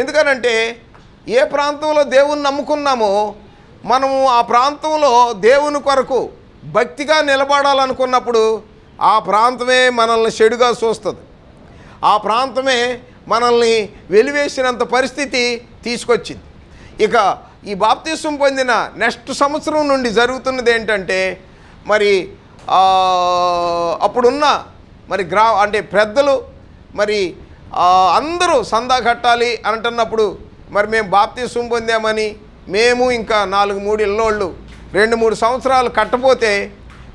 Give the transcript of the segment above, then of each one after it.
ఎందుకనంటే ఏ ప్రాంతంలో దేవుణ్ణి నమ్ముకున్నామో మనము ఆ ప్రాంతంలో దేవుని కొరకు భక్తిగా నిలబడాలనుకున్నప్పుడు ఆ ప్రాంతమే మనల్ని చెడుగా చూస్తుంది ఆ ప్రాంతమే మనల్ని వెలివేసినంత పరిస్థితి తీసుకొచ్చింది ఇక ఈ బాప్తీసం పొందిన నెక్స్ట్ సంవత్సరం నుండి జరుగుతున్నది ఏంటంటే మరి అప్పుడున్న మరి గ్రా అంటే పెద్దలు మరి అందరూ సందా కట్టాలి అంటున్నప్పుడు మరి మేము బాప్తీసం పొందామని మేము ఇంకా నాలుగు మూడు ఇళ్ళోళ్ళు రెండు మూడు సంవత్సరాలు కట్టపోతే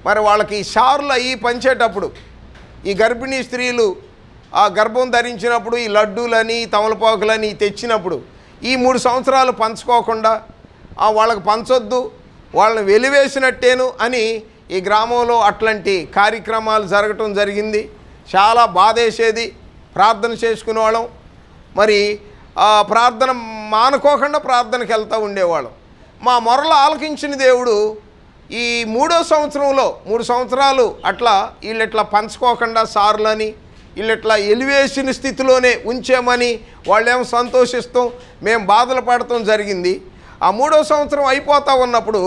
మరి వాళ్ళకి షార్లు అయ్యి పంచేటప్పుడు ఈ గర్భిణీ స్త్రీలు ఆ గర్భం ధరించినప్పుడు ఈ లడ్డూలని తమలపాకులని తెచ్చినప్పుడు ఈ మూడు సంవత్సరాలు పంచుకోకుండా వాళ్ళకి పంచొద్దు వాళ్ళని వెలివేసినట్టేను అని ఈ గ్రామంలో అట్లాంటి కార్యక్రమాలు జరగటం జరిగింది చాలా బాధేసేది ప్రార్థన చేసుకునేవాళ్ళం మరి ఆ ప్రార్థన మానుకోకుండా ప్రార్థనకి వెళ్తూ ఉండేవాళ్ళం మా మొరలు ఆలకించిన దేవుడు ఈ మూడో సంవత్సరంలో మూడు సంవత్సరాలు అట్లా వీళ్ళు ఇట్లా పంచుకోకుండా సార్లని వీళ్ళు ఇట్లా ఎలివేసిన స్థితిలోనే ఉంచామని వాళ్ళేమో సంతోషిస్తాం మేము బాధలు పడటం జరిగింది ఆ మూడో సంవత్సరం అయిపోతూ ఉన్నప్పుడు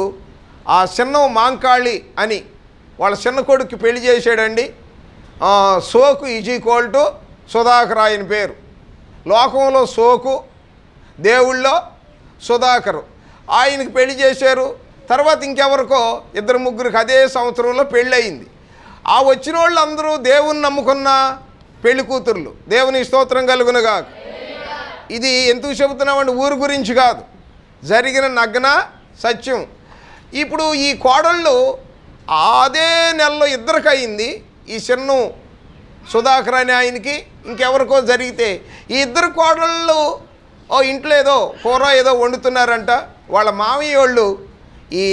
ఆ చిన్న మాంకాళి అని వాళ్ళ చిన్న కొడుకు పెళ్లి చేశాడండి సోకు ఈజ్ ఈక్వల్ టు సుధాకర్ ఆయన పేరు లోకంలో సోకు దేవుళ్ళో సుధాకరు ఆయనకి పెళ్లి చేశారు తర్వాత ఇంకెవరికో ఇద్దరు ముగ్గురికి అదే సంవత్సరంలో పెళ్ళయింది ఆ వచ్చిన వాళ్ళందరూ దేవుణ్ణి నమ్ముకున్న పెళ్లి కూతుర్లు దేవుని స్తోత్రం కలుగునుగా ఇది ఎందుకు చెబుతున్నామంటే ఊరు గురించి కాదు జరిగిన నగ్న సత్యం ఇప్పుడు ఈ కోడళ్ళు అదే నెలలో ఇద్దరికి ఈ చిన్ను సుధాకర్ అనే ఆయనకి ఇంకెవరికో జరిగితే ఈ ఇద్దరు కోడళ్ళు ఓ ఇంట్లో ఏదో కూర ఏదో వండుతున్నారంట వాళ్ళ మామయ్య వాళ్ళు ఈ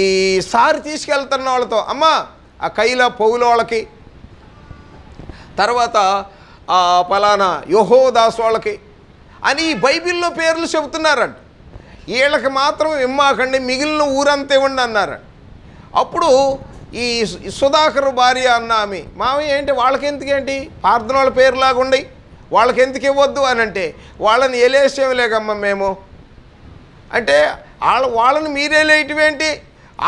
సారి తీసుకెళ్తున్న వాళ్ళతో అమ్మ ఆ కైల వాళ్ళకి తర్వాత ఆ పలానా యోహోదాస్ వాళ్ళకి అని బైబిల్లో పేర్లు చెబుతున్నారంట వీళ్ళకి మాత్రం ఇమ్మాకండి మిగిలిన ఊరంతా ఇవ్వండి అన్నారంట అప్పుడు ఈ సుధాకర్ భార్య అన్న ఆమె మామయ్య ఏంటి వాళ్ళకెందుకేంటి ప్రార్థన వాళ్ళ ఉండి వాళ్ళకెందుకు ఇవ్వద్దు అని అంటే వాళ్ళని లేకమ్మ మేము అంటే వాళ్ళ వాళ్ళని మీరేలేటివేంటి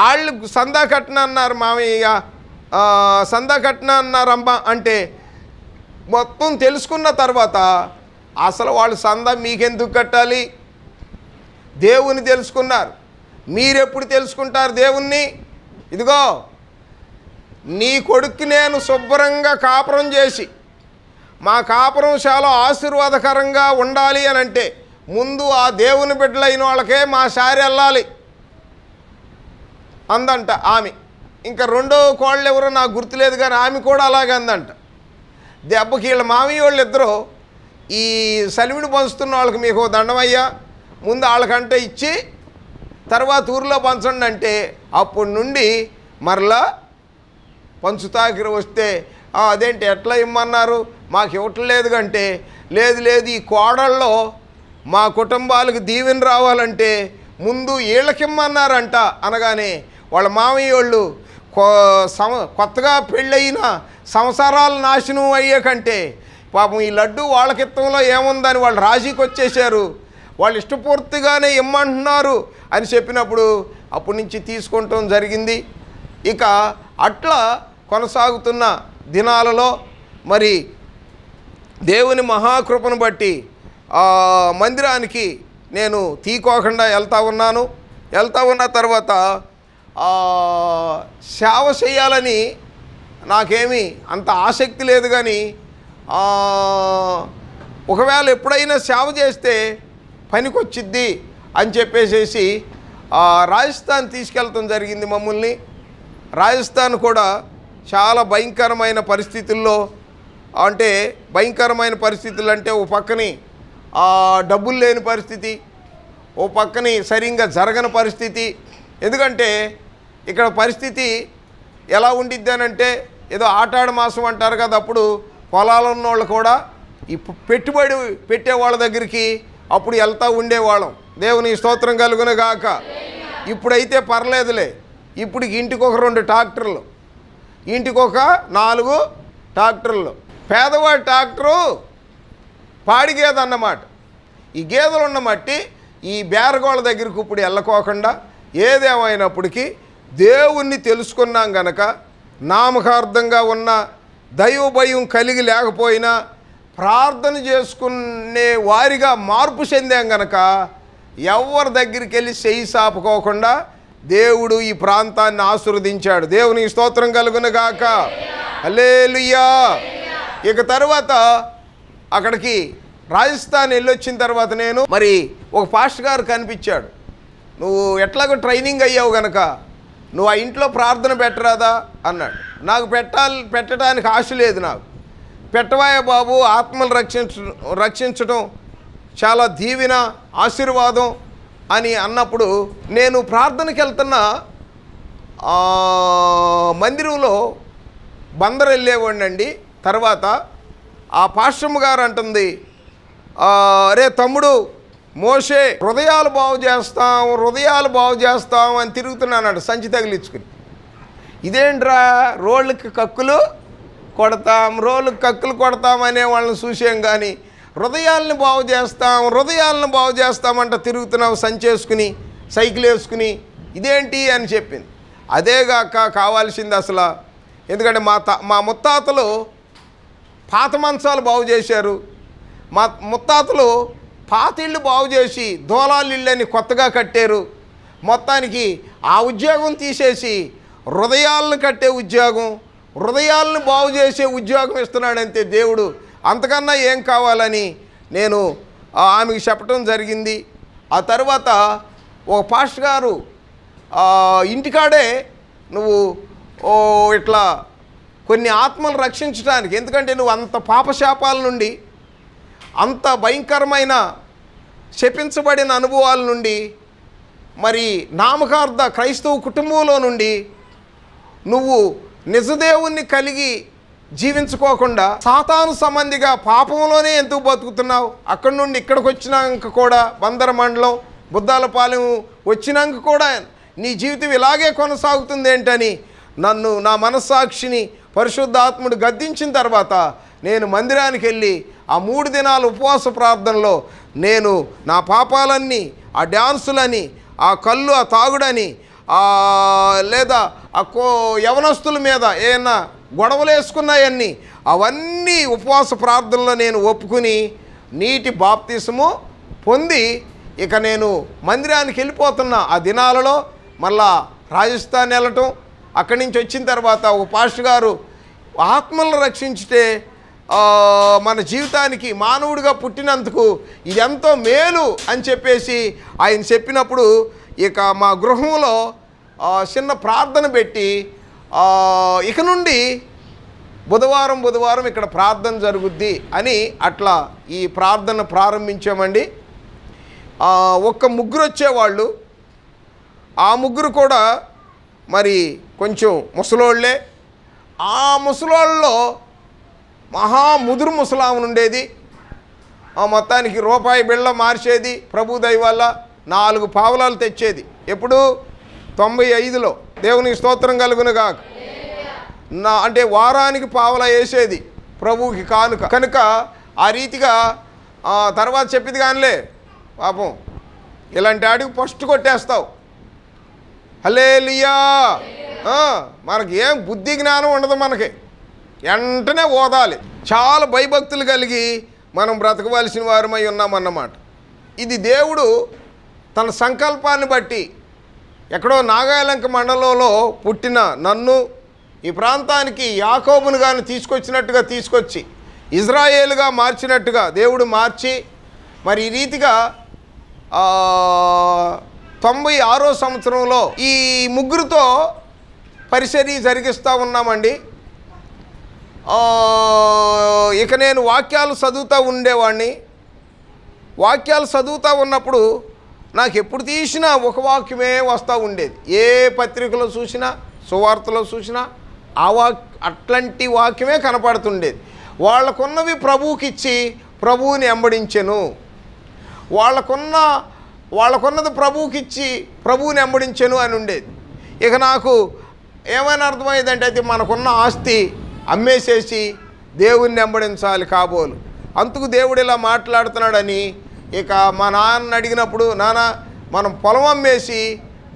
వాళ్ళు సందా కట్న అన్నారు మామయ్య సందా కట్న అన్నారమ్మ అంటే మొత్తం తెలుసుకున్న తర్వాత అసలు వాళ్ళు సందా మీకెందుకు కట్టాలి దేవుని తెలుసుకున్నారు మీరెప్పుడు తెలుసుకుంటారు దేవుణ్ణి ఇదిగో నీ కొడుక్కి నేను శుభ్రంగా కాపురం చేసి మా కాపురం చాలా ఆశీర్వాదకరంగా ఉండాలి అని అంటే ముందు ఆ దేవుని బిడ్డలైన వాళ్ళకే మా సారి వెళ్ళాలి అందంట ఆమె ఇంకా రెండో కోళ్ళు ఎవరో నాకు గుర్తులేదు కానీ ఆమె కూడా అలాగే అందంట దెబ్బకి వీళ్ళ మామయ్య వాళ్ళు ఇద్దరు ఈ సలివిడి పంచుతున్న వాళ్ళకి మీకు దండమయ్యా ముందు వాళ్ళకంటే ఇచ్చి తర్వాత ఊరిలో పంచండి అంటే అప్పటి నుండి మరలా పంచుతాకిరి వస్తే అదేంటి ఎట్లా ఇమ్మన్నారు మాకు ఇవ్వట్లేదు కంటే లేదు లేదు ఈ కోడల్లో మా కుటుంబాలకు దీవెన రావాలంటే ముందు వీళ్ళకిమ్మన్నారంట అనగానే వాళ్ళ మామయ్య వాళ్ళు సమ కొత్తగా పెళ్ళయిన సంసారాలు నాశనం అయ్యే కంటే పాపం ఈ లడ్డు కిత్తంలో ఏముందని వాళ్ళు రాజీకి వచ్చేసారు వాళ్ళు ఇష్టపూర్తిగానే ఇమ్మంటున్నారు అని చెప్పినప్పుడు అప్పటి నుంచి తీసుకుంటాం జరిగింది ఇక అట్లా కొనసాగుతున్న దినాలలో మరి దేవుని మహాకృపను బట్టి మందిరానికి నేను తీకోకుండా వెళ్తూ ఉన్నాను వెళ్తూ ఉన్న తర్వాత సేవ చేయాలని నాకేమి అంత ఆసక్తి లేదు కానీ ఒకవేళ ఎప్పుడైనా సేవ చేస్తే పనికొచ్చిద్ది అని చెప్పేసేసి రాజస్థాన్ తీసుకెళ్ళటం జరిగింది మమ్మల్ని రాజస్థాన్ కూడా చాలా భయంకరమైన పరిస్థితుల్లో అంటే భయంకరమైన పరిస్థితులు అంటే ఓ పక్కని డబ్బులు లేని పరిస్థితి ఓ పక్కని సరిగ్గా జరగని పరిస్థితి ఎందుకంటే ఇక్కడ పరిస్థితి ఎలా ఉండిద్ది అంటే ఏదో ఆటాడు మాసం అంటారు కదా అప్పుడు పొలాలు ఉన్నవాళ్ళు కూడా ఈ పెట్టుబడి పెట్టే వాళ్ళ దగ్గరికి అప్పుడు వెళ్తూ ఉండేవాళ్ళం దేవుని స్తోత్రం కలుగునగాక ఇప్పుడైతే పర్లేదులే ఇప్పుడు ఇంటికి ఒక రెండు ట్రాక్టర్లు ఇంటికి ఒక నాలుగు ట్రాక్టర్లు పేదవాడి ట్రాక్టరు పాడి గేదె అన్నమాట ఈ గేదెలు ఉన్న మట్టి ఈ బేరగోళ్ళ దగ్గరికి ఇప్పుడు వెళ్ళకోకుండా ఏదేమైనప్పటికీ దేవుణ్ణి తెలుసుకున్నాం గనక నామకార్థంగా ఉన్న దైవ భయం కలిగి లేకపోయినా ప్రార్థన చేసుకునే వారిగా మార్పు చెందాం గనక ఎవరి దగ్గరికి వెళ్ళి చెయ్యి సాపుకోకుండా దేవుడు ఈ ప్రాంతాన్ని ఆశీర్వదించాడు దేవుని స్తోత్రం కలుగును గాక అల్లేలుయ్యా ఇక తర్వాత అక్కడికి రాజస్థాన్ వెళ్ళొచ్చిన తర్వాత నేను మరి ఒక ఫాస్ట్ గారు కనిపించాడు నువ్వు ఎట్లాగో ట్రైనింగ్ అయ్యావు గనక నువ్వు ఆ ఇంట్లో ప్రార్థన పెట్టరాదా అన్నాడు నాకు పెట్టాలి పెట్టడానికి ఆశ లేదు నాకు పెట్టవాయ బాబు ఆత్మలు రక్షించ రక్షించడం చాలా దీవెన ఆశీర్వాదం అని అన్నప్పుడు నేను ప్రార్థనకి వెళ్తున్న మందిరంలో బందరు వెళ్ళేవాడినండి తర్వాత ఆ పాశ్రమ గారు అంటుంది అరే తమ్ముడు మోసే హృదయాలు బాగు చేస్తాం హృదయాలు బాగు చేస్తాం అని తిరుగుతున్నానంట సంచి తగిలించుకుని ఇదేంట్రా రోళ్ళకి కక్కులు కొడతాం రోళ్ళకి కక్కులు కొడతాం అనే వాళ్ళని చూసాం కానీ హృదయాలను బాగు చేస్తాం హృదయాలను బాగు చేస్తామంట తిరుగుతున్నావు సంచేసుకుని సైకిల్ వేసుకుని ఇదేంటి అని చెప్పింది అదేగాక కావాల్సింది అసలు ఎందుకంటే మా తా మా ముత్తాతలు పాత మంచాలు బాగు చేశారు మా ముత్తాతలు పాతిళ్ళు బాగు చేసి ఇళ్ళని కొత్తగా కట్టారు మొత్తానికి ఆ ఉద్యోగం తీసేసి హృదయాలను కట్టే ఉద్యోగం హృదయాలను బాగు చేసే ఉద్యోగం ఇస్తున్నాడంతే దేవుడు అంతకన్నా ఏం కావాలని నేను ఆమెకి చెప్పడం జరిగింది ఆ తర్వాత ఒక పాస్ట్ గారు ఇంటికాడే నువ్వు ఇట్లా కొన్ని ఆత్మలు రక్షించడానికి ఎందుకంటే నువ్వు అంత పాపశాపాల నుండి అంత భయంకరమైన శపించబడిన అనుభవాల నుండి మరి నామకార్థ క్రైస్తవ కుటుంబంలో నుండి నువ్వు నిజదేవుణ్ణి కలిగి జీవించుకోకుండా సాతాను సంబంధిగా పాపంలోనే ఎందుకు బతుకుతున్నావు అక్కడి నుండి ఇక్కడికి వచ్చినాక కూడా బందర మండలం బుద్ధాలపాలెం వచ్చినాక కూడా నీ జీవితం ఇలాగే కొనసాగుతుంది ఏంటని నన్ను నా మనస్సాక్షిని పరిశుద్ధాత్ముడు గద్దించిన తర్వాత నేను మందిరానికి వెళ్ళి ఆ మూడు దినాల ఉపవాస ప్రార్థనలో నేను నా పాపాలన్నీ ఆ డ్యాన్సులని ఆ కళ్ళు ఆ తాగుడని లేదా ఆ కో యవనస్తుల మీద ఏదైనా గొడవలు వేసుకున్నాయన్నీ అవన్నీ ఉపవాస ప్రార్థనలో నేను ఒప్పుకుని నీటి బాప్తిసము పొంది ఇక నేను మందిరానికి వెళ్ళిపోతున్న ఆ దినాలలో మళ్ళా రాజస్థాన్ వెళ్ళటం అక్కడి నుంచి వచ్చిన తర్వాత ఒక పాస్టర్ గారు ఆత్మలను రక్షించితే మన జీవితానికి మానవుడిగా పుట్టినందుకు ఇదెంతో ఎంతో మేలు అని చెప్పేసి ఆయన చెప్పినప్పుడు ఇక మా గృహంలో చిన్న ప్రార్థన పెట్టి ఇక నుండి బుధవారం బుధవారం ఇక్కడ ప్రార్థన జరుగుద్ది అని అట్లా ఈ ప్రార్థన ప్రారంభించామండి ఒక్క ముగ్గురు వచ్చేవాళ్ళు ఆ ముగ్గురు కూడా మరి కొంచెం ముసలోళ్ళే ఆ ముసలోళ్ళలో మహా ముదురు ముసలామును ఉండేది ఆ మొత్తానికి రూపాయి బిళ్ళ మార్చేది ప్రభు వల్ల నాలుగు పావులాలు తెచ్చేది ఎప్పుడు తొంభై ఐదులో దేవునికి స్తోత్రం కలుగును కాక నా అంటే వారానికి పావలా వేసేది ప్రభువుకి కానుక కనుక ఆ రీతిగా తర్వాత చెప్పింది కానిలే పాపం ఇలాంటి ఆడికి ఫస్ట్ కొట్టేస్తావు హలేలియా మనకి ఏం బుద్ధి జ్ఞానం ఉండదు మనకి వెంటనే ఓదాలి చాలా భయభక్తులు కలిగి మనం బ్రతకవలసిన వారమై ఉన్నామన్నమాట ఇది దేవుడు తన సంకల్పాన్ని బట్టి ఎక్కడో నాగాలంక మండలంలో పుట్టిన నన్ను ఈ ప్రాంతానికి యాకోబును కానీ తీసుకొచ్చినట్టుగా తీసుకొచ్చి ఇజ్రాయేల్గా మార్చినట్టుగా దేవుడు మార్చి మరి ఈ రీతిగా తొంభై ఆరో సంవత్సరంలో ఈ ముగ్గురితో పరిచర్య జరిగిస్తూ ఉన్నామండి ఇక నేను వాక్యాలు చదువుతూ ఉండేవాడిని వాక్యాలు చదువుతూ ఉన్నప్పుడు నాకు ఎప్పుడు తీసినా ఒక వాక్యమే వస్తూ ఉండేది ఏ పత్రికలో చూసినా సువార్తలో చూసినా ఆ వాక్ అట్లాంటి వాక్యమే కనపడుతుండేది వాళ్ళకున్నవి ప్రభువుకిచ్చి ప్రభువుని వెంబడించెను వాళ్ళకున్న వాళ్ళకున్నది ప్రభువుకిచ్చి ప్రభువుని వెంబడించెను అని ఉండేది ఇక నాకు ఏమైనా అర్థమయ్యేదంటే అయితే మనకున్న ఆస్తి అమ్మేసేసి దేవుణ్ణి వెంబడించాలి కాబోలు అందుకు దేవుడు ఇలా మాట్లాడుతున్నాడని ఇక మా నాన్న అడిగినప్పుడు నాన్న మనం పొలం అమ్మేసి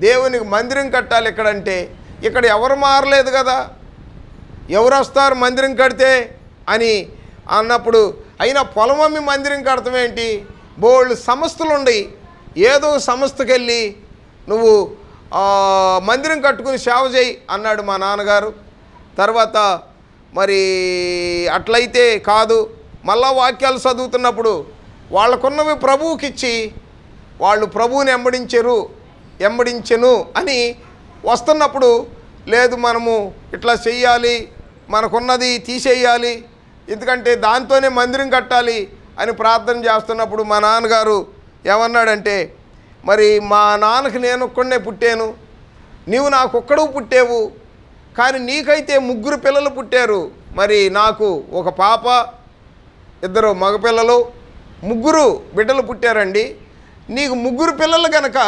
దేవునికి మందిరం కట్టాలి ఇక్కడంటే ఇక్కడ ఎవరు మారలేదు కదా ఎవరు వస్తారు మందిరం కడితే అని అన్నప్పుడు అయినా పొలం అమ్మి మందిరం కడతాం ఏంటి బోళ్ళు సంస్థలు ఉండయి ఏదో సంస్థకెళ్ళి నువ్వు మందిరం కట్టుకుని సేవ చేయి అన్నాడు మా నాన్నగారు తర్వాత మరి అట్లయితే కాదు మళ్ళా వాక్యాలు చదువుతున్నప్పుడు వాళ్ళకున్నవి ప్రభువుకిచ్చి వాళ్ళు ప్రభువుని ఎంబడించరు ఎంబడించను అని వస్తున్నప్పుడు లేదు మనము ఇట్లా చెయ్యాలి మనకున్నది తీసేయాలి ఎందుకంటే దాంతోనే మందిరం కట్టాలి అని ప్రార్థన చేస్తున్నప్పుడు మా నాన్నగారు ఏమన్నాడంటే మరి మా నాన్నకి నేను ఒక్కడే పుట్టాను నీవు నాకు ఒక్కడు పుట్టేవు కానీ నీకైతే ముగ్గురు పిల్లలు పుట్టారు మరి నాకు ఒక పాప ఇద్దరు మగపిల్లలు ముగ్గురు బిడ్డలు పుట్టారండి నీకు ముగ్గురు పిల్లలు కనుక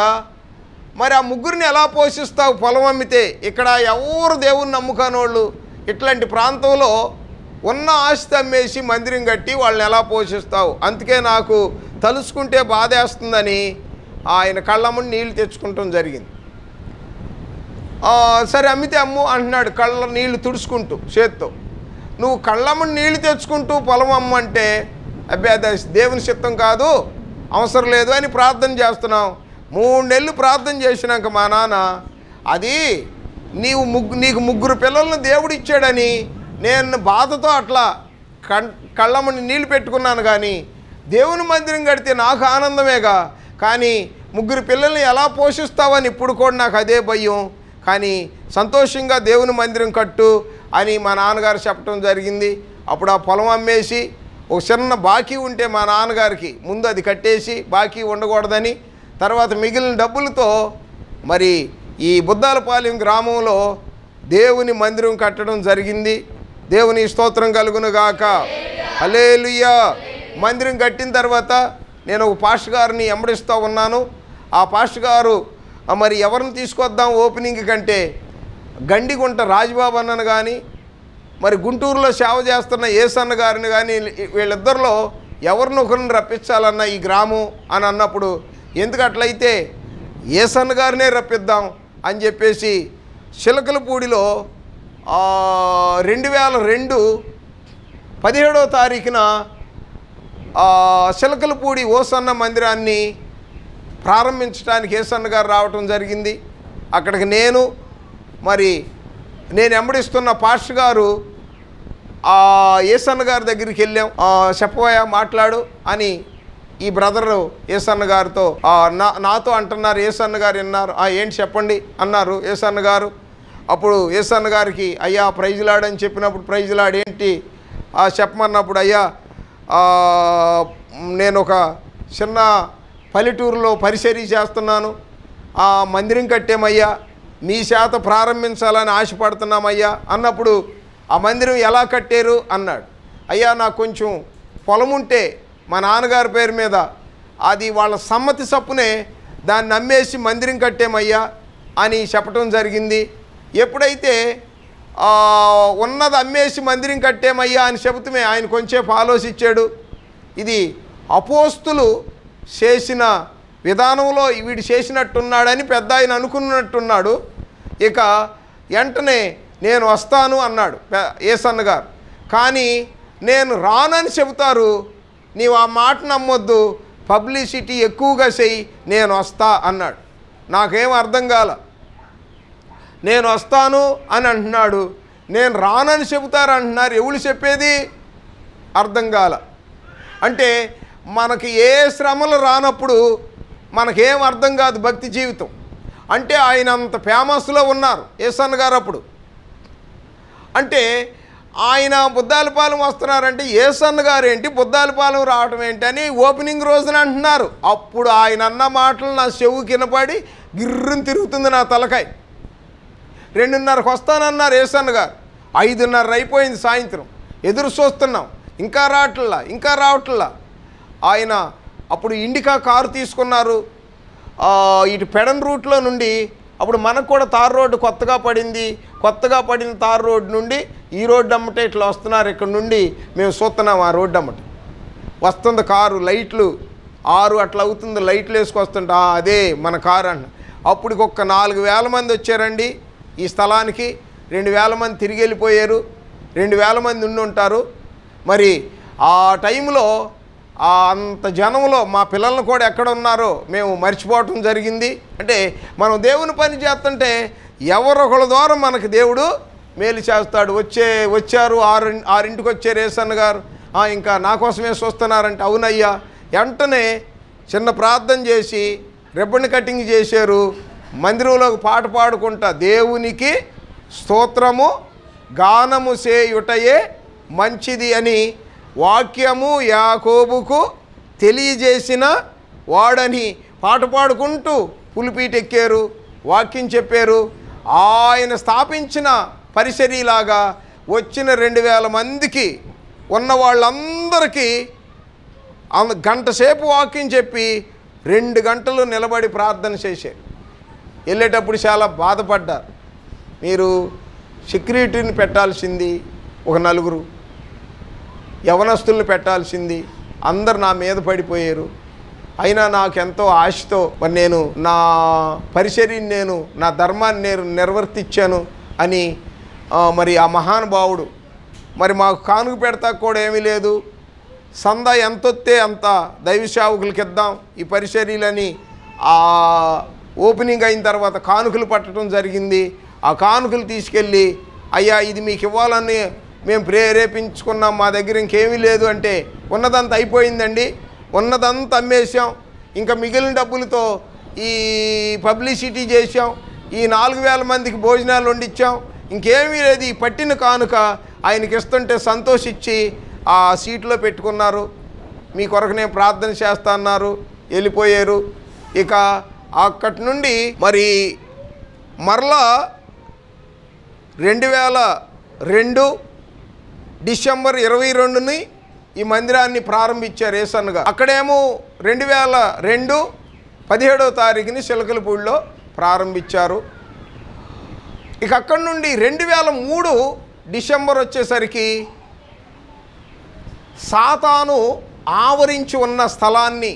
మరి ఆ ముగ్గురిని ఎలా పోషిస్తావు పొలం అమ్మితే ఇక్కడ ఎవరు దేవుని నమ్ముకానోళ్ళు ఇట్లాంటి ప్రాంతంలో ఉన్న ఆస్తి అమ్మేసి మందిరం కట్టి వాళ్ళని ఎలా పోషిస్తావు అందుకే నాకు తలుసుకుంటే బాధేస్తుందని ఆయన కళ్ళమ్మని నీళ్ళు తెచ్చుకుంటాం జరిగింది సరే అమ్మితే అమ్ము అంటున్నాడు కళ్ళ నీళ్ళు తుడుచుకుంటూ చేత్తో నువ్వు కళ్ళమ్మని నీళ్ళు తెచ్చుకుంటూ పొలం అమ్మంటే అబ్బాయి దేవుని చిత్తం కాదు అవసరం లేదు అని ప్రార్థన చేస్తున్నాం మూడు నెలలు ప్రార్థన చేసినాక మా నాన్న అది నీవు ముగ్గు నీకు ముగ్గురు పిల్లలను దేవుడు ఇచ్చాడని నేను బాధతో అట్లా కళ్ళమ్మని నీళ్లు పెట్టుకున్నాను కానీ దేవుని మందిరం కడితే నాకు ఆనందమేగా కానీ ముగ్గురు పిల్లల్ని ఎలా పోషిస్తావని ఇప్పుడు కూడా నాకు అదే భయం కానీ సంతోషంగా దేవుని మందిరం కట్టు అని మా నాన్నగారు చెప్పడం జరిగింది అప్పుడు ఆ పొలం అమ్మేసి ఒక చిన్న బాకీ ఉంటే మా నాన్నగారికి ముందు అది కట్టేసి బాకీ ఉండకూడదని తర్వాత మిగిలిన డబ్బులతో మరి ఈ బుద్దాలపాలెం గ్రామంలో దేవుని మందిరం కట్టడం జరిగింది దేవుని స్తోత్రం కలుగునుగాక అలేలుయ్యా మందిరం కట్టిన తర్వాత నేను ఒక పాష్ గారిని ఎంబడిస్తూ ఉన్నాను ఆ పాస్ట్ గారు మరి ఎవరిని తీసుకొద్దాం ఓపెనింగ్ కంటే గండిగుంట రాజ్బాబు అన్నను కానీ మరి గుంటూరులో సేవ చేస్తున్న ఏసన్న గారిని కానీ వీళ్ళిద్దరిలో ఎవరినొకరిని రప్పించాలన్న ఈ గ్రామం అని అన్నప్పుడు ఎందుకు అట్లయితే ఏసన్న గారినే రప్పిద్దాం అని చెప్పేసి చిలకలపూడిలో రెండు వేల రెండు పదిహేడో తారీఖున చిలకలపూడి ఓసన్న మందిరాన్ని ప్రారంభించడానికి ఏసన్న గారు రావటం జరిగింది అక్కడికి నేను మరి నేను ఎంబడిస్తున్న పాస్టర్ గారు ఏసన్న గారి దగ్గరికి వెళ్ళాం చెప్పబోయా మాట్లాడు అని ఈ బ్రదరు ఏసన్న గారితో నా నాతో అంటున్నారు ఏసన్న గారు విన్నారు ఏంటి చెప్పండి అన్నారు ఏసన్న గారు అప్పుడు ఏసన్న గారికి అయ్యా ప్రైజ్లాడని చెప్పినప్పుడు ప్రైజ్లాడేంటి లాడు ఏంటి చెప్పమన్నప్పుడు అయ్యా నేను ఒక చిన్న పల్లెటూరులో పరిచర్య చేస్తున్నాను ఆ మందిరం కట్టేమయ్యా మీ చేత ప్రారంభించాలని ఆశపడుతున్నామయ్యా అన్నప్పుడు ఆ మందిరం ఎలా కట్టారు అన్నాడు అయ్యా నాకు కొంచెం పొలం ఉంటే మా నాన్నగారి పేరు మీద అది వాళ్ళ సమ్మతి సప్పునే దాన్ని నమ్మేసి మందిరం కట్టేమయ్యా అని చెప్పటం జరిగింది ఎప్పుడైతే ఉన్నది అమ్మేసి మందిరం కట్టేమయ్యా అని చెబుతమే ఆయన కొంచెం ఫాలోస్ ఇచ్చాడు ఇది అపోస్తులు చేసిన విధానంలో వీడు చేసినట్టున్నాడని పెద్ద ఆయన అనుకున్నట్టున్నాడు ఇక వెంటనే నేను వస్తాను అన్నాడు ఏసన్న గారు కానీ నేను రానని చెబుతారు నీవు ఆ మాట నమ్మొద్దు పబ్లిసిటీ ఎక్కువగా చెయ్యి నేను వస్తా అన్నాడు నాకేం అర్థం కాల నేను వస్తాను అని అంటున్నాడు నేను రానని చెబుతారు అంటున్నారు ఎవరు చెప్పేది అర్థం కాల అంటే మనకి ఏ శ్రమలు రానప్పుడు మనకేం అర్థం కాదు భక్తి జీవితం అంటే ఆయన అంత ఫేమస్లో ఉన్నారు ఏసన్న గారు అప్పుడు అంటే ఆయన బుద్ధాలపాలెం వస్తున్నారంటే ఏసన్న గారు ఏంటి బుద్ధాలపాలెం రావటం ఏంటి అని ఓపెనింగ్ రోజున అంటున్నారు అప్పుడు ఆయన అన్న మాటలు నా చెవు కినపడి గిర్రం తిరుగుతుంది నా తలకాయ రెండున్నరకు వస్తానన్నారు ఏసన్న గారు ఐదున్నర అయిపోయింది సాయంత్రం ఎదురు చూస్తున్నాం ఇంకా రావట్లా ఇంకా రావట్లా ఆయన అప్పుడు ఇండికా కారు తీసుకున్నారు ఇటు పెడన్ రూట్లో నుండి అప్పుడు మనకు కూడా తార్ రోడ్డు కొత్తగా పడింది కొత్తగా పడిన తార్ రోడ్డు నుండి ఈ రోడ్డు అమ్మటే ఇట్లా వస్తున్నారు ఇక్కడ నుండి మేము చూస్తున్నాం ఆ రోడ్డు అమ్మట వస్తుంది కారు లైట్లు ఆరు అట్లా అవుతుంది లైట్లు వేసుకొస్తుంటే అదే మన కారు అంట అప్పుడు ఒక నాలుగు వేల మంది వచ్చారండి ఈ స్థలానికి రెండు వేల మంది తిరిగి వెళ్ళిపోయారు రెండు వేల మంది ఉండి ఉంటారు మరి ఆ టైంలో అంత జనంలో మా పిల్లలను కూడా ఎక్కడ ఉన్నారో మేము మర్చిపోవటం జరిగింది అంటే మనం దేవుని పని చేస్తుంటే ఎవరొకళ్ళ ద్వారా మనకు దేవుడు మేలు చేస్తాడు వచ్చే వచ్చారు ఆరు ఆరింటికి వచ్చే రేసన్న గారు ఇంకా నా కోసమే చూస్తున్నారంటే అవునయ్యా వెంటనే చిన్న ప్రార్థన చేసి రిబ్బన్ కటింగ్ చేశారు మందిరంలోకి పాట పాడుకుంటా దేవునికి స్తోత్రము గానము చేయుటయే మంచిది అని వాక్యము యాకోబుకు తెలియజేసిన వాడని పాట పాడుకుంటూ పులిపీటెక్కారు వాక్యం చెప్పారు ఆయన స్థాపించిన పరిసరీలాగా వచ్చిన రెండు వేల మందికి ఉన్న వాళ్ళందరికీ గంట సేపు వాక్యం చెప్పి రెండు గంటలు నిలబడి ప్రార్థన చేశారు వెళ్ళేటప్పుడు చాలా బాధపడ్డారు మీరు సెక్యూరిటీని పెట్టాల్సింది ఒక నలుగురు యవనస్తుల్ని పెట్టాల్సింది అందరు నా మీద పడిపోయారు అయినా నాకెంతో ఆశతో నేను నా పరిచర్యని నేను నా ధర్మాన్ని నేను నిర్వర్తించాను అని మరి ఆ మహానుభావుడు మరి మాకు కానుక పెడతా కూడా ఏమీ లేదు సందా ఎంతొత్తే అంత దైవ సేవకులకి ఇద్దాం ఈ పరిచర్యలని ఆ ఓపెనింగ్ అయిన తర్వాత కానుకలు పట్టడం జరిగింది ఆ కానుకలు తీసుకెళ్ళి అయ్యా ఇది మీకు ఇవ్వాలని మేము ప్రేరేపించుకున్నాం మా దగ్గర ఇంకేమీ లేదు అంటే ఉన్నదంతా అయిపోయిందండి ఉన్నదంతా అమ్మేసాం ఇంకా మిగిలిన డబ్బులతో ఈ పబ్లిసిటీ చేసాం ఈ నాలుగు వేల మందికి భోజనాలు వండించాం ఇంకేమీ లేదు ఈ పట్టిన కానుక ఆయనకి ఇస్తుంటే సంతోషించి ఆ సీట్లో పెట్టుకున్నారు మీ కొరకు నేను ప్రార్థన అన్నారు వెళ్ళిపోయారు ఇక అక్కడి నుండి మరి మరలా రెండు వేల రెండు డిసెంబర్ ఇరవై రెండుని ఈ మందిరాన్ని ప్రారంభించారు ఏసన్గా అక్కడేమో రెండు వేల రెండు పదిహేడవ తారీఖుని సిలకలపూడిలో ప్రారంభించారు ఇక అక్కడి నుండి రెండు వేల మూడు డిసెంబర్ వచ్చేసరికి సాతాను ఆవరించి ఉన్న స్థలాన్ని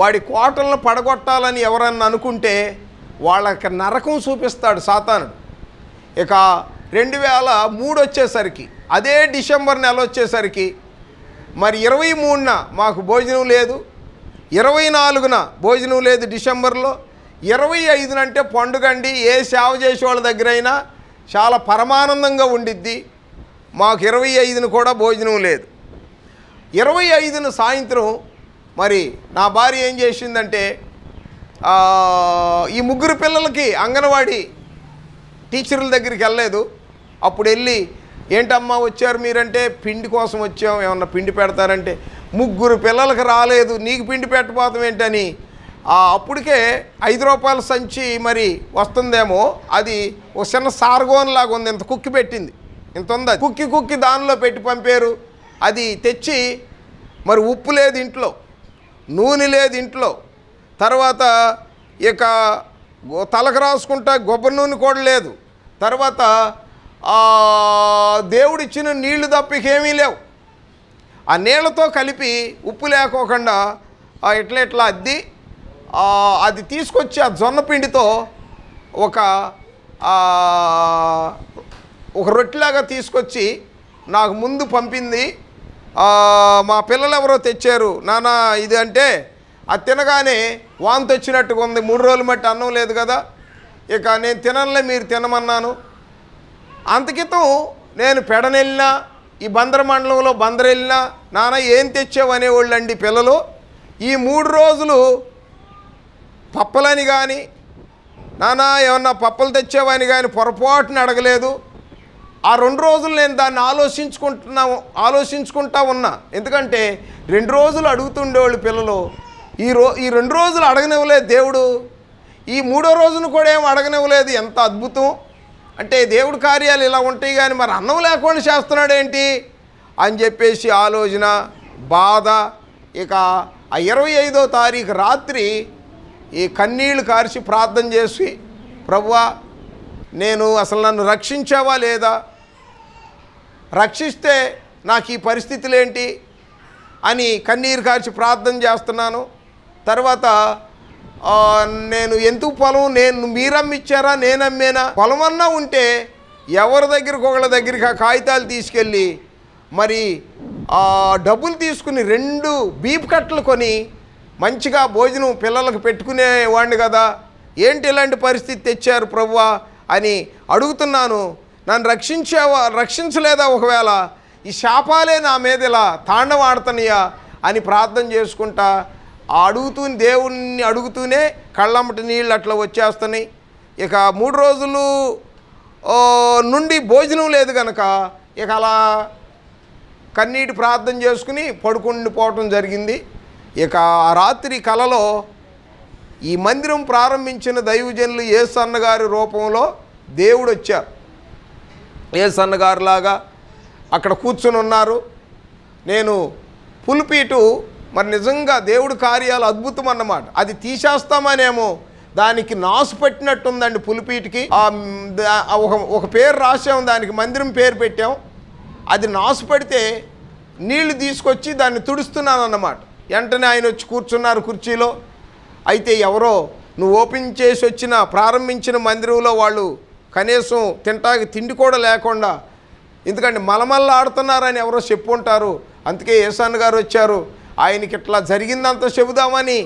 వాడి కోటలను పడగొట్టాలని ఎవరన్నా అనుకుంటే వాళ్ళకి నరకం చూపిస్తాడు సాతానుడు ఇక రెండు వేల మూడు వచ్చేసరికి అదే డిసెంబర్ నెల వచ్చేసరికి మరి ఇరవై మూడున మాకు భోజనం లేదు ఇరవై నాలుగున భోజనం లేదు డిసెంబర్లో ఇరవై ఐదునంటే పండుగండి ఏ సేవ చేసే వాళ్ళ దగ్గరైనా చాలా పరమానందంగా ఉండిద్ది మాకు ఇరవై ఐదున కూడా భోజనం లేదు ఇరవై ఐదున సాయంత్రం మరి నా భార్య ఏం చేసిందంటే ఈ ముగ్గురు పిల్లలకి అంగన్వాడీ టీచర్ల దగ్గరికి వెళ్ళలేదు అప్పుడు వెళ్ళి ఏంటమ్మా వచ్చారు మీరంటే పిండి కోసం వచ్చాం ఏమన్నా పిండి పెడతారంటే ముగ్గురు పిల్లలకు రాలేదు నీకు పిండి పెట్టబోతాం ఏంటని అప్పటికే ఐదు రూపాయల సంచి మరి వస్తుందేమో అది ఒక చిన్న సార్గోన్లాగా ఉంది ఇంత కుక్కి పెట్టింది ఇంత ఉంది కుక్కి కుక్కి దానిలో పెట్టి పంపారు అది తెచ్చి మరి ఉప్పు లేదు ఇంట్లో నూనె లేదు ఇంట్లో తర్వాత ఇక తలకు రాసుకుంటా కొబ్బరి నూనె కూడా లేదు తర్వాత దేవుడిచ్చిన నీళ్లు తప్పికేమీ లేవు ఆ నీళ్లతో కలిపి ఉప్పు లేకోకుండా ఎట్ల ఇట్లా అద్ది అది తీసుకొచ్చి ఆ జొన్నపిండితో ఒక ఒక రొట్టెలాగా తీసుకొచ్చి నాకు ముందు పంపింది మా పిల్లలు ఎవరో తెచ్చారు నాన్న ఇది అంటే అది తినగానే వాంతొచ్చినట్టుగా ఉంది మూడు రోజులు మట్టి అన్నం లేదు కదా ఇక నేను తినలే మీరు తినమన్నాను అంతకితం నేను పెడనెళ్ళినా ఈ బందర మండలంలో బందర వెళ్ళినా నాన్న ఏం తెచ్చావనేవాళ్ళు అండి పిల్లలు ఈ మూడు రోజులు పప్పలని కానీ నాన్న ఏమన్నా పప్పలు తెచ్చావని కానీ పొరపాటున అడగలేదు ఆ రెండు రోజులు నేను దాన్ని ఆలోచించుకుంటున్నా ఆలోచించుకుంటా ఉన్నా ఎందుకంటే రెండు రోజులు అడుగుతుండేవాళ్ళు పిల్లలు ఈ రో ఈ రెండు రోజులు అడగనివ్వలేదు దేవుడు ఈ మూడో రోజును కూడా ఏం అడగనివ్వలేదు ఎంత అద్భుతం అంటే దేవుడి కార్యాలు ఇలా ఉంటాయి కానీ మరి అన్నం లేకుండా చేస్తున్నాడేంటి అని చెప్పేసి ఆలోచన బాధ ఇక ఆ ఇరవై ఐదో తారీఖు రాత్రి ఈ కన్నీళ్లు కార్చి ప్రార్థన చేసి ప్రభువా నేను అసలు నన్ను రక్షించావా లేదా రక్షిస్తే నాకు ఈ పరిస్థితులేంటి అని కన్నీరు కార్చి ప్రార్థన చేస్తున్నాను తర్వాత నేను ఎందుకు పొలం నేను మీరమ్మిచ్చారా నేనమ్మేనా పొలం అన్నా ఉంటే ఎవరి దగ్గరికి ఒకళ్ళ దగ్గరికి ఆ కాగితాలు తీసుకెళ్ళి మరి ఆ డబ్బులు తీసుకుని రెండు బీప్ కట్టలు కొని మంచిగా భోజనం పిల్లలకు పెట్టుకునేవాడిని కదా ఏంటి ఇలాంటి పరిస్థితి తెచ్చారు ప్రభువా అని అడుగుతున్నాను నన్ను రక్షించేవా రక్షించలేదా ఒకవేళ ఈ శాపాలే నా మీద ఇలా తాండవాడుతున్నాయా అని ప్రార్థన చేసుకుంటా ఆ అడుగుతూ దేవుణ్ణి అడుగుతూనే కళ్ళమ్మటి నీళ్ళు అట్లా వచ్చేస్తున్నాయి ఇక మూడు రోజులు నుండి భోజనం లేదు కనుక ఇక అలా కన్నీటి ప్రార్థన చేసుకుని పడుకుండిపోవటం జరిగింది ఇక ఆ రాత్రి కలలో ఈ మందిరం ప్రారంభించిన దైవజనులు ఏ సన్నగారి రూపంలో దేవుడు వచ్చారు ఏ సన్నగారిలాగా అక్కడ కూర్చుని ఉన్నారు నేను పులిపీటు మరి నిజంగా దేవుడు కార్యాలు అద్భుతం అన్నమాట అది తీసేస్తామనేమో దానికి నాసు పెట్టినట్టుందండి పులిపీటికి ఒక ఒక పేరు రాసాం దానికి మందిరం పేరు పెట్టాం అది నాసు పెడితే నీళ్లు తీసుకొచ్చి దాన్ని తుడుస్తున్నాను అన్నమాట వెంటనే ఆయన వచ్చి కూర్చున్నారు కుర్చీలో అయితే ఎవరో నువ్వు ఓపెన్ చేసి వచ్చిన ప్రారంభించిన మందిరంలో వాళ్ళు కనీసం తింటాకి తిండి కూడా లేకుండా ఎందుకంటే ఆడుతున్నారని ఎవరో ఉంటారు అందుకే ఏసాన్ గారు వచ్చారు ఆయనకి ఇట్లా జరిగిందంతా చెబుదామని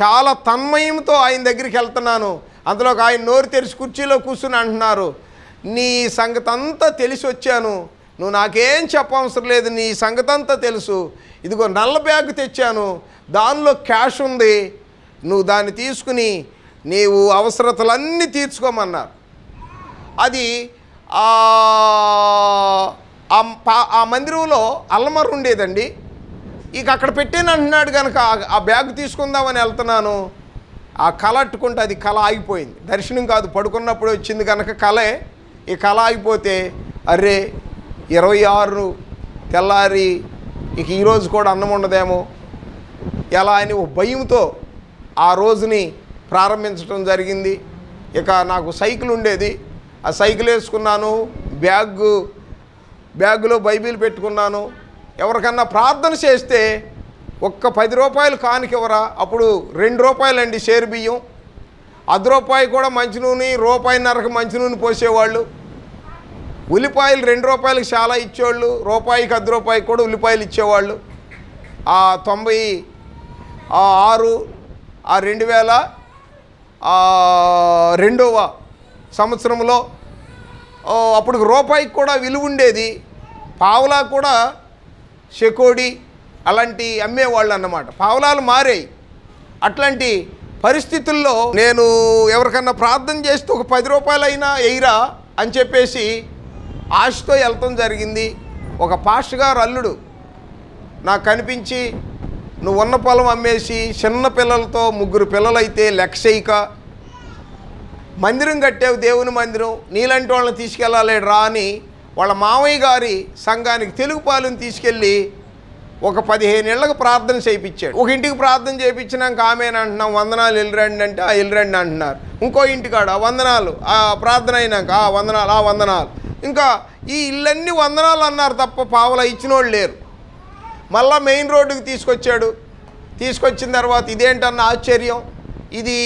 చాలా తన్మయంతో ఆయన దగ్గరికి వెళ్తున్నాను అందులో ఆయన నోరు తెరిచి కుర్చీలో కూర్చుని అంటున్నారు నీ సంగతి అంతా తెలిసి వచ్చాను నువ్వు నాకేం చెప్పవసరం లేదు నీ సంగతి అంతా తెలుసు ఇదిగో నల్ల బ్యాగ్ తెచ్చాను దానిలో క్యాష్ ఉంది నువ్వు దాన్ని తీసుకుని నీవు అవసరతలన్నీ తీర్చుకోమన్నారు అది ఆ మందిరంలో అల్మర్ ఉండేదండి ఇక అక్కడ పెట్టేని అంటున్నాడు కనుక ఆ బ్యాగ్ తీసుకుందామని వెళ్తున్నాను ఆ కళ అట్టుకుంటే అది కళ ఆగిపోయింది దర్శనం కాదు పడుకున్నప్పుడు వచ్చింది కనుక కళే ఈ కళ ఆగిపోతే అరే ఇరవై ఆరు తెల్లారి ఇక ఈరోజు కూడా అన్నం ఉండదేమో ఎలా అని ఓ భయంతో ఆ రోజుని ప్రారంభించడం జరిగింది ఇక నాకు సైకిల్ ఉండేది ఆ సైకిల్ వేసుకున్నాను బ్యాగ్ బ్యాగులో బైబిల్ పెట్టుకున్నాను ఎవరికన్నా ప్రార్థన చేస్తే ఒక్క పది రూపాయలు కానికివ్వరా అప్పుడు రెండు రూపాయలండి షేర్ బియ్యం అర్ధ రూపాయి కూడా మంచి నూనె రూపాయిన్నరకు మంచి నూనె పోసేవాళ్ళు ఉల్లిపాయలు రెండు రూపాయలకు చాలా ఇచ్చేవాళ్ళు రూపాయికి అర్ధ రూపాయికి కూడా ఉల్లిపాయలు ఇచ్చేవాళ్ళు ఆ తొంభై ఆరు ఆ రెండు వేల రెండవ సంవత్సరంలో అప్పుడు రూపాయికి కూడా విలువ ఉండేది పావులా కూడా షెకోడి అలాంటి అమ్మేవాళ్ళు అన్నమాట పావలాలు మారాయి అట్లాంటి పరిస్థితుల్లో నేను ఎవరికన్నా ప్రార్థన చేస్తే ఒక పది రూపాయలైనా ఎయిరా అని చెప్పేసి ఆశతో వెళ్తాం జరిగింది ఒక పాస్ట్ గారు అల్లుడు నాకు కనిపించి నువ్వు ఉన్న పొలం అమ్మేసి చిన్న పిల్లలతో ముగ్గురు పిల్లలైతే లెక్సైక మందిరం కట్టావు దేవుని మందిరం నీలాంటి వాళ్ళని తీసుకెళ్ళాలి రా అని వాళ్ళ మామయ్య గారి సంఘానికి తెలుగు పాలను తీసుకెళ్ళి ఒక పదిహేను ఏళ్ళకు ప్రార్థన చేయించాడు ఒక ఇంటికి ప్రార్థన చేయించినాక ఆమెను అంటున్నాం వందనాలు వెళ్ళిరండి అంటే ఆ రండి అంటున్నారు ఇంకో ఇంటికాడ వందనాలు ఆ ప్రార్థన అయినాక ఆ వందనాలు ఆ వందనాలు ఇంకా ఈ ఇల్లన్నీ వందనాలు అన్నారు తప్ప పావుల ఇచ్చిన వాళ్ళు లేరు మళ్ళా మెయిన్ రోడ్డుకి తీసుకొచ్చాడు తీసుకొచ్చిన తర్వాత ఇదేంటన్న ఆశ్చర్యం ఇది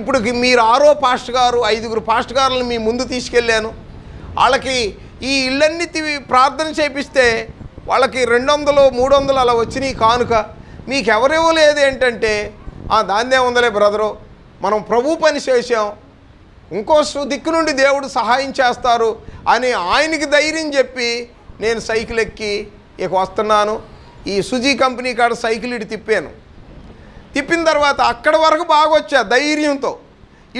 ఇప్పుడు మీరు ఆరో పాస్ట్ గారు ఐదుగురు పాస్ట్ గారులను మీ ముందు తీసుకెళ్ళాను వాళ్ళకి ఈ ఇళ్ళన్నిటి ప్రార్థన చేపిస్తే వాళ్ళకి రెండు వందలు మూడు వందలు అలా వచ్చినాయి కానుక మీకు లేదు ఏంటంటే దాన్నే ఉందలే బ్రదరు మనం ప్రభు పని చేసాం ఇంకో దిక్కు నుండి దేవుడు సహాయం చేస్తారు అని ఆయనకి ధైర్యం చెప్పి నేను సైకిల్ ఎక్కి ఇక వస్తున్నాను ఈ సుజీ కంపెనీ కాడ సైకిల్ ఇటు తిప్పాను తిప్పిన తర్వాత అక్కడ వరకు బాగా వచ్చా ధైర్యంతో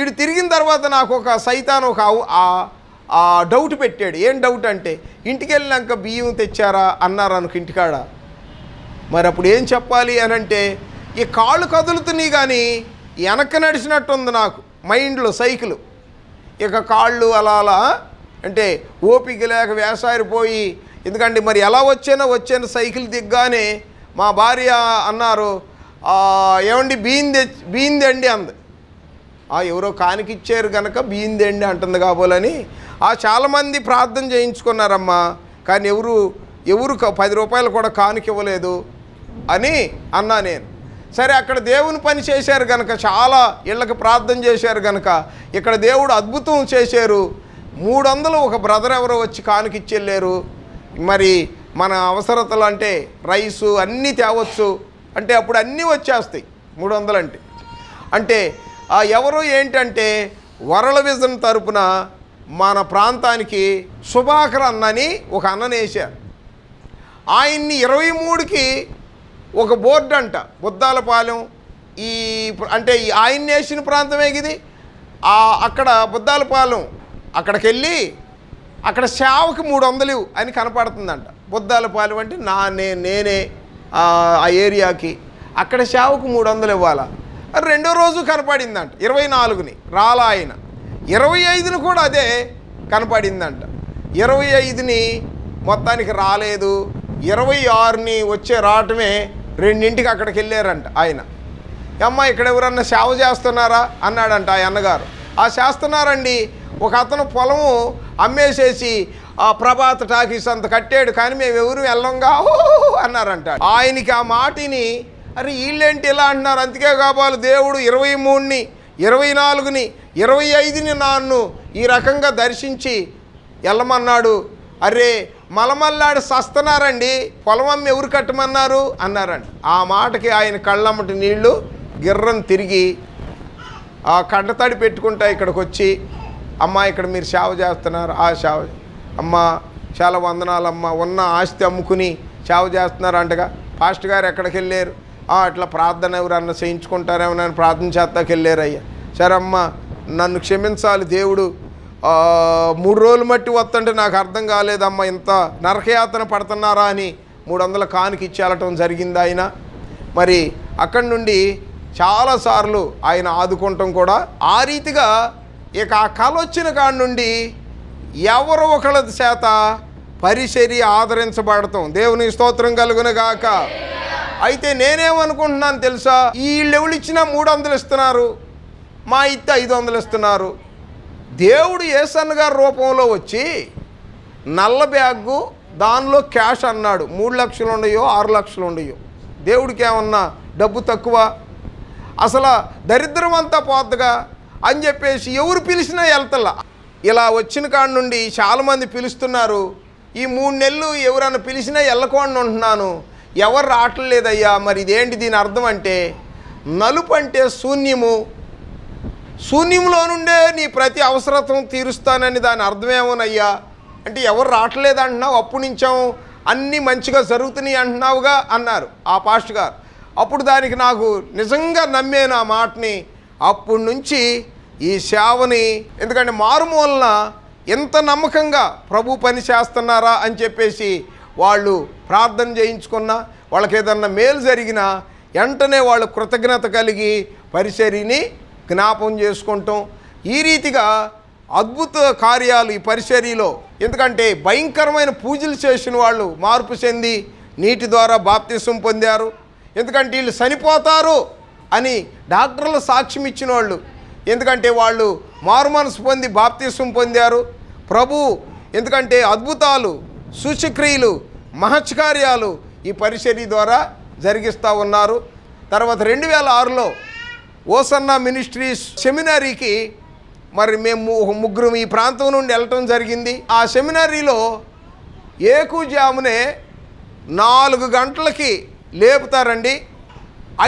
ఇటు తిరిగిన తర్వాత నాకు ఒక సైతాను ఒక ఆ డౌట్ పెట్టాడు ఏం డౌట్ అంటే ఇంటికి వెళ్ళినాక బియ్యం తెచ్చారా అన్నారు అనుకు ఇంటికాడ మరి అప్పుడు ఏం చెప్పాలి అని అంటే ఈ కాళ్ళు కదులుతున్నాయి కానీ వెనక్కి నడిచినట్టుంది నాకు మైండ్లో సైకిల్ ఇక కాళ్ళు అలా అలా అంటే ఓపిక లేక వేసారిపోయి ఎందుకంటే మరి ఎలా వచ్చానో వచ్చాను సైకిల్ దిగ్గానే మా భార్య అన్నారు ఏమండి బీంది అండి అంది ఎవరో కానికిచ్చారు కనుక అండి అంటుంది కాబోలని ఆ చాలామంది ప్రార్థన చేయించుకున్నారమ్మా కానీ ఎవరు ఎవరు పది రూపాయలు కూడా కానుకివ్వలేదు అని అన్నా నేను సరే అక్కడ దేవుని పని చేశారు కనుక చాలా ఇళ్ళకి ప్రార్థన చేశారు కనుక ఇక్కడ దేవుడు అద్భుతం చేశారు మూడు వందలు ఒక బ్రదర్ ఎవరో వచ్చి కానుకిచ్చెళ్ళారు మరి మన అవసరతలు అంటే రైసు అన్నీ తేవచ్చు అంటే అప్పుడు అన్నీ వచ్చేస్తాయి మూడు వందలు అంటే అంటే ఎవరు ఏంటంటే వరల విజన్ తరపున మన ప్రాంతానికి సుభాకర్ అన్నని ఒక వేశారు ఆయన్ని ఇరవై మూడుకి ఒక బోర్డు అంట బుద్దాలపాలెం ఈ అంటే ఈ ఆయన్ని వేసిన ప్రాంతమే ఇది అక్కడ బుద్దాలపాలెం అక్కడికి వెళ్ళి అక్కడ సేవకి మూడు వందలు అని కనపడుతుందంట బుద్దాలపాలెం అంటే నా నే నేనే ఆ ఏరియాకి అక్కడ సేవకు మూడు వందలు ఇవ్వాలా రెండో రోజు కనపడిందంట ఇరవై నాలుగుని రాలా ఆయన ఇరవై ఐదును కూడా అదే కనపడిందంట ఇరవై ఐదుని మొత్తానికి రాలేదు ఇరవై ఆరుని వచ్చే రావటమే రెండింటికి అక్కడికి వెళ్ళారంట ఆయన అమ్మ ఇక్కడ ఎవరన్నా సేవ చేస్తున్నారా అన్నాడంట ఆ అన్నగారు ఆ చేస్తున్నారండి ఒక అతను పొలము అమ్మేసేసి ఆ ప్రభాత టాకీస్ అంత కట్టాడు కానీ మేము ఎవరు వెళ్ళంగా అన్నారంట ఆయనకి ఆ మాటిని అరే వీళ్ళేంటి ఇలా అంటున్నారు అంతకే కాబోలు దేవుడు ఇరవై మూడుని ఇరవై నాలుగుని ఇరవై ఐదుని నాన్ను ఈ రకంగా దర్శించి వెళ్ళమన్నాడు అరే మలమల్లాడు సస్తనారండి పొలమమ్మ ఎవరు కట్టమన్నారు అన్నారండి ఆ మాటకి ఆయన కళ్ళమ్మటి నీళ్లు గిర్రం తిరిగి ఆ కండతాడి పెట్టుకుంటా ఇక్కడికి వచ్చి అమ్మ ఇక్కడ మీరు సేవ చేస్తున్నారు ఆ సేవ అమ్మ చాలా వందనాలమ్మ ఉన్న ఆస్తి అమ్ముకుని సేవ చేస్తున్నారు అంటగా పాస్ట్ గారు ఎక్కడికి వెళ్ళారు అట్లా ప్రార్థన ఎవరన్నా చేయించుకుంటారేమో నేను ప్రార్థన చేస్తాకి వెళ్ళారయ్యా సరే అమ్మ నన్ను క్షమించాలి దేవుడు మూడు రోజులు మట్టి వస్తుంటే నాకు అర్థం కాలేదమ్మ ఇంత నరకయాతన పడుతున్నారా అని మూడు వందల కానికి ఇచ్చేలటం జరిగింది ఆయన మరి అక్కడి నుండి చాలాసార్లు ఆయన ఆదుకుంటాం కూడా ఆ రీతిగా ఇక ఆ కళ వచ్చిన కాడి నుండి ఎవరు ఒకళ్ళ చేత పరిచర్య ఆదరించబడతాం దేవుని స్తోత్రం కలుగునగాక అయితే నేనేమనుకుంటున్నాను తెలుసా ఈ లెవెల్ ఇచ్చినా మూడు వందలు ఇస్తున్నారు మా ఇత్త ఐదు వందలు ఇస్తున్నారు దేవుడు ఏసన్ గారి రూపంలో వచ్చి నల్ల బ్యాగు దానిలో క్యాష్ అన్నాడు మూడు లక్షలు ఉండయో ఆరు లక్షలు ఉండయో దేవుడికి ఏమన్నా డబ్బు తక్కువ అసలు దరిద్రం అంతా పోద్దుగా అని చెప్పేసి ఎవరు పిలిచినా వెళ్తల్లా ఇలా వచ్చిన కాడ నుండి చాలామంది పిలుస్తున్నారు ఈ మూడు నెలలు ఎవరైనా పిలిచినా వెళ్ళకుండా ఉంటున్నాను ఎవరు రావట్లేదయ్యా మరి ఇదేంటి దీని అర్థం అంటే నలుపు అంటే శూన్యము శూన్యంలో నుండే నీ ప్రతి అవసరత్వం తీరుస్తానని దాని అర్థమేమోనయ్యా అంటే ఎవరు రావట్లేదు అంటున్నావు అప్పు నుంచాము అన్నీ మంచిగా జరుగుతున్నాయి అంటున్నావుగా అన్నారు ఆ పాస్ట్ గారు అప్పుడు దానికి నాకు నిజంగా నమ్మేను ఆ మాటని అప్పుడు నుంచి ఈ సేవని ఎందుకంటే మారుమూలన ఎంత నమ్మకంగా ప్రభు పని చేస్తున్నారా అని చెప్పేసి వాళ్ళు ప్రార్థన చేయించుకున్నా వాళ్ళకి ఏదన్నా మేలు జరిగినా వెంటనే వాళ్ళు కృతజ్ఞత కలిగి పరిచర్యని జ్ఞాపం చేసుకుంటాం ఈ రీతిగా అద్భుత కార్యాలు ఈ పరిచర్యలో ఎందుకంటే భయంకరమైన పూజలు చేసిన వాళ్ళు మార్పు చెంది నీటి ద్వారా బాప్తిసం పొందారు ఎందుకంటే వీళ్ళు చనిపోతారు అని డాక్టర్లు సాక్ష్యం ఇచ్చిన వాళ్ళు ఎందుకంటే వాళ్ళు మారుమనసు పొంది బాప్తిసం పొందారు ప్రభు ఎందుకంటే అద్భుతాలు సూచక్రియలు మహత్కార్యాలు ఈ పరిచర్య ద్వారా జరిగిస్తూ ఉన్నారు తర్వాత రెండు వేల ఆరులో ఓసన్న మినిస్ట్రీస్ సెమినరీకి మరి మేము ముగ్గురు ఈ ప్రాంతం నుండి వెళ్ళటం జరిగింది ఆ సెమినరీలో ఏకుజామునే నాలుగు గంటలకి లేపుతారండి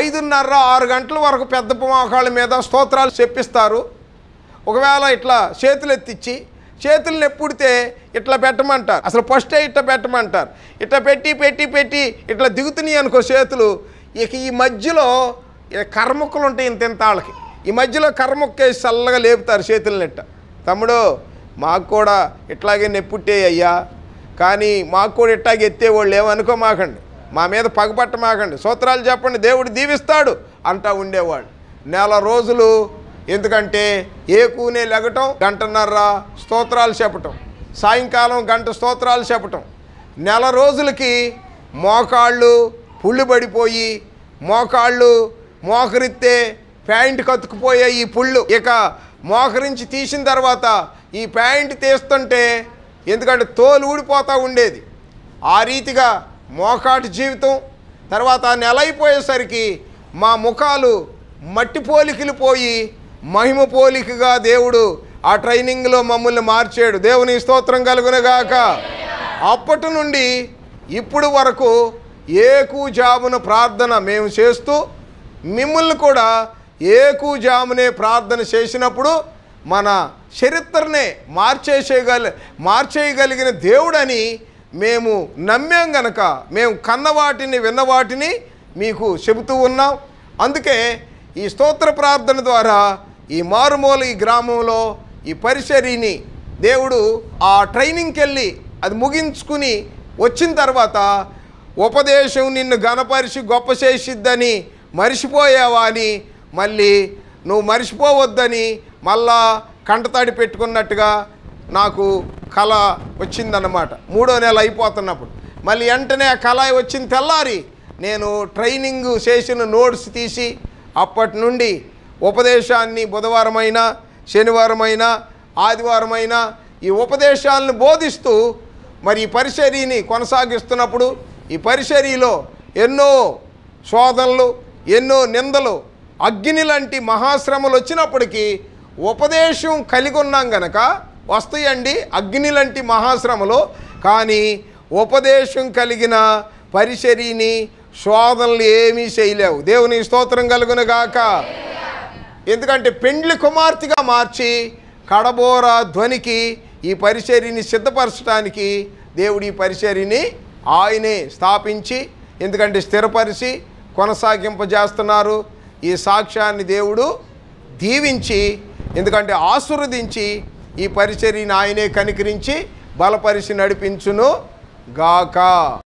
ఐదున్నర ఆరు గంటల వరకు పెద్ద పుమాకాళ్ళ మీద స్తోత్రాలు చెప్పిస్తారు ఒకవేళ ఇట్లా చేతులెత్తిచ్చి చేతులను ఎప్పుడితే ఇట్లా పెట్టమంటారు అసలు ఫస్టే ఇట్లా పెట్టమంటారు ఇట్లా పెట్టి పెట్టి పెట్టి ఇట్లా దిగుతున్నాయి అనుకో చేతులు ఇక ఈ మధ్యలో కర్మకులు ఉంటాయి ఇంత ఇంత వాళ్ళకి ఈ మధ్యలో కర్మొక్కేసి చల్లగా లేపుతారు చేతులను ఇట్ట తమ్ముడు మాకు కూడా ఇట్లాగే నెప్పుట్టే అయ్యా కానీ మాకు కూడా ఎత్తే వాళ్ళు ఏమనుకో మాకండి మా మీద పగపట్ట మాకండి సూత్రాలు చెప్పండి దేవుడు దీవిస్తాడు అంటా ఉండేవాడు నెల రోజులు ఎందుకంటే ఏ కూనే లెగటం గంటన్నర స్తోత్రాలు చెప్పటం సాయంకాలం గంట స్తోత్రాలు చెప్పటం నెల రోజులకి మోకాళ్ళు పుళ్ళు పడిపోయి మోకాళ్ళు మోకరిత్తే ప్యాంట్ కత్తుకుపోయే ఈ పుళ్ళు ఇక మోకరించి తీసిన తర్వాత ఈ ప్యాంటు తీస్తుంటే ఎందుకంటే తోలు ఊడిపోతూ ఉండేది ఆ రీతిగా మోకాటి జీవితం తర్వాత నెల అయిపోయేసరికి మా ముఖాలు మట్టి పోలికలు పోయి మహిమ పోలికగా దేవుడు ఆ ట్రైనింగ్లో మమ్మల్ని మార్చాడు దేవుని స్తోత్రం కలుగునగాక అప్పటి నుండి ఇప్పుడు వరకు ఏకూజామున ప్రార్థన మేము చేస్తూ మిమ్మల్ని కూడా ఏకూజామునే ప్రార్థన చేసినప్పుడు మన చరిత్రనే మార్చేసేయగల మార్చేయగలిగిన దేవుడని మేము నమ్మాం గనక మేము కన్నవాటిని విన్నవాటిని మీకు చెబుతూ ఉన్నాం అందుకే ఈ స్తోత్ర ప్రార్థన ద్వారా ఈ మారుమూల ఈ గ్రామంలో ఈ పరిసరిని దేవుడు ఆ ట్రైనింగ్కి వెళ్ళి అది ముగించుకుని వచ్చిన తర్వాత ఉపదేశం నిన్ను గణపరిచి గొప్ప చేసిద్దని మరిసిపోయావా అని మళ్ళీ నువ్వు మరిసిపోవద్దని మళ్ళా కంటతాడి పెట్టుకున్నట్టుగా నాకు కళ వచ్చిందన్నమాట మూడో నెల అయిపోతున్నప్పుడు మళ్ళీ వెంటనే ఆ కళ వచ్చిన తెల్లారి నేను ట్రైనింగ్ చేసిన నోట్స్ తీసి అప్పటి నుండి ఉపదేశాన్ని బుధవారమైనా శనివారమైనా ఆదివారమైనా ఈ ఉపదేశాలను బోధిస్తూ మరి ఈ పరిచర్యని కొనసాగిస్తున్నప్పుడు ఈ పరిచర్యలో ఎన్నో శోధనలు ఎన్నో నిందలు అగ్ని లాంటి మహాశ్రమలు వచ్చినప్పటికీ ఉపదేశం కలిగి ఉన్నాం గనక వస్తాయండి అగ్ని లాంటి మహాశ్రమలు కానీ ఉపదేశం కలిగిన పరిచర్యని శోధనలు ఏమీ చేయలేవు దేవుని స్తోత్రం కలుగునగాక ఎందుకంటే పెండ్లి కుమార్తెగా మార్చి కడబోర ధ్వనికి ఈ పరిచర్యని సిద్ధపరచడానికి దేవుడు ఈ పరిచర్యని ఆయనే స్థాపించి ఎందుకంటే స్థిరపరిచి కొనసాగింపజేస్తున్నారు ఈ సాక్ష్యాన్ని దేవుడు దీవించి ఎందుకంటే ఆశీర్వదించి ఈ పరిచర్యని ఆయనే కనికరించి బలపరిచి నడిపించును గాక